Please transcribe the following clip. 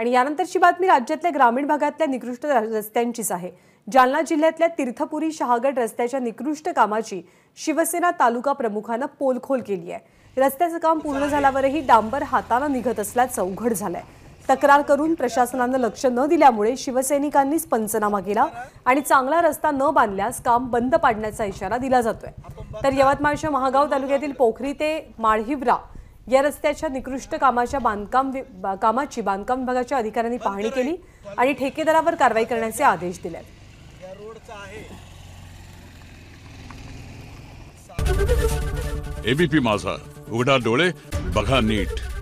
आणि यानंतरची बातमी राज्यातल्या ग्रामीण भागातल्या निकृष्ट रस्त्यांचीच आहे जालना जिल्ह्यातल्या तीर्थपुरी शहागड रस्त्याच्या निकृष्ट कामाची शिवसेना तालुका प्रमुखानं पोलखोल केली आहे रस्त्याचं काम पूर्ण झाल्यावरही डांबर हाताला निघत असल्याचं उघड झालंय तक्रार करून प्रशासनानं लक्ष न दिल्यामुळे शिवसैनिकांनीच पंचनामा केला आणि चांगला रस्ता न बांधल्यास काम बंद पाडण्याचा इशारा दिला जातोय तर यवतमाळच्या महागाव तालुक्यातील पोखरी ते माळहिवरा या रस्त्याच्या निकृष्ट कामाच्या बांधकाम कामाची बांधकाम विभागाच्या अधिकाऱ्यांनी पाहणी केली आणि ठेकेदारावर कारवाई करण्याचे आदेश दिले एबीपी माझा उघडा डोळे बघा नीट